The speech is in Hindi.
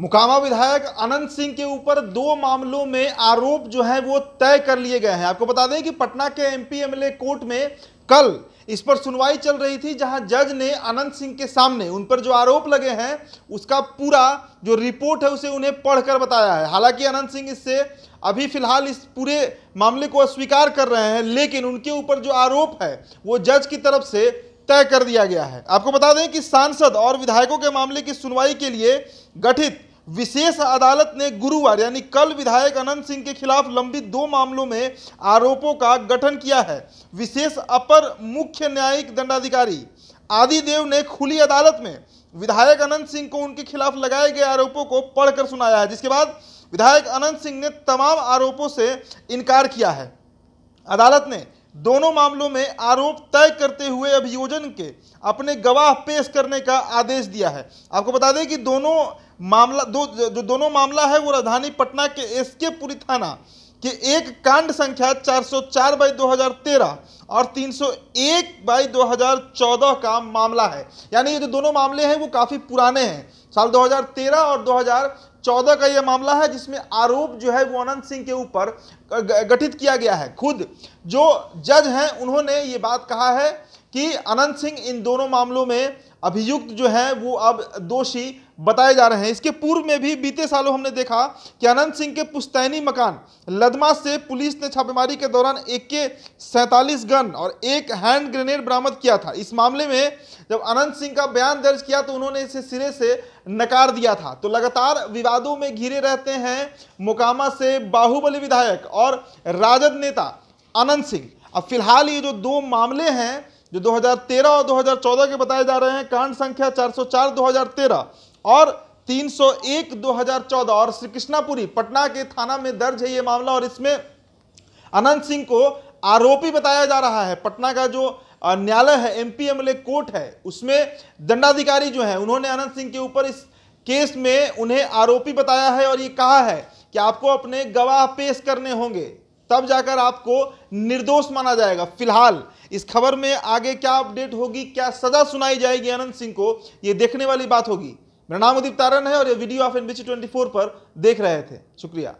मुकामा विधायक अनंत सिंह के ऊपर दो मामलों में आरोप जो है वो तय कर लिए गए हैं आपको बता दें कि पटना के एमपी एमएलए कोर्ट में कल इस पर सुनवाई चल रही थी जहां जज ने अनंत सिंह के सामने उन पर जो आरोप लगे हैं उसका पूरा जो रिपोर्ट है उसे उन्हें पढ़कर बताया है हालांकि अनंत सिंह इससे अभी फिलहाल इस पूरे मामले को अस्वीकार कर रहे हैं लेकिन उनके ऊपर जो आरोप है वो जज की तरफ से तय कर दिया गया है आपको बता दें कि सांसद और विधायकों के मामले की सुनवाई के लिए गठित विशेष अदालत ने गुरुवार यानी कल विधायक अनंत सिंह के खिलाफ लंबित दो मामलों में आरोपों का गठन किया है विशेष अपर मुख्य न्यायिक दंडाधिकारी आदिदेव ने खुली अदालत में विधायक अनंत सिंह को उनके खिलाफ लगाए गए आरोपों को पढ़कर सुनाया है जिसके बाद विधायक अनंत सिंह ने तमाम आरोपों से इनकार किया है अदालत ने दोनों मामलों में आरोप तय करते हुए अभियोजन के अपने गवाह पेश करने का आदेश दिया है आपको बता दें कि दोनों मामला दो जो दोनों मामला है वो राजधानी पटना के एस के पुरी थाना के एक कांड संख्या 404 बाई 2013 और 301 बाई दो का मामला है यानी ये जो दोनों मामले हैं वो काफ़ी पुराने हैं साल 2013 और चौदह का यह मामला है जिसमें आरोप जो है वो अनंत सिंह के ऊपर गठित किया गया है खुद जो जज हैं उन्होंने ये बात कहा है कि अनंत सिंह इन दोनों मामलों में अभियुक्त जो है वो अब दोषी बताए जा रहे हैं इसके पूर्व में भी बीते सालों हमने देखा कि अनंत सिंह के पुस्तैनी मकान लदमा से पुलिस ने छापेमारी के दौरान एक के सैंतालीस गन और एक हैंड ग्रेनेड बरामद किया था इस मामले में जब अनंत सिंह का बयान दर्ज किया तो उन्होंने इसे सिरे से नकार दिया था तो लगातार विवादों में घिरे रहते हैं मोकामा से बाहुबली विधायक और राजद नेता अनंत सिंह अब फिलहाल ये जो दो मामले हैं जो 2013 और 2014 के बताए जा रहे हैं कांड संख्या 404 2013 और 301 2014 और श्री कृष्णापुरी पटना के थाना में दर्ज है ये मामला और इसमें अनंत सिंह को आरोपी बताया जा रहा है पटना का जो न्यायालय है एम एमएलए कोर्ट है उसमें दंडाधिकारी जो है उन्होंने अनंत सिंह के ऊपर इस केस में उन्हें आरोपी बताया है और ये कहा है कि आपको अपने गवाह पेश करने होंगे तब जाकर आपको निर्दोष माना जाएगा फिलहाल इस खबर में आगे क्या अपडेट होगी क्या सजा सुनाई जाएगी अनंत सिंह को ये देखने वाली बात होगी मेरा नाम उदीप तारन है और ये वीडियो आप एनबीसी 24 पर देख रहे थे शुक्रिया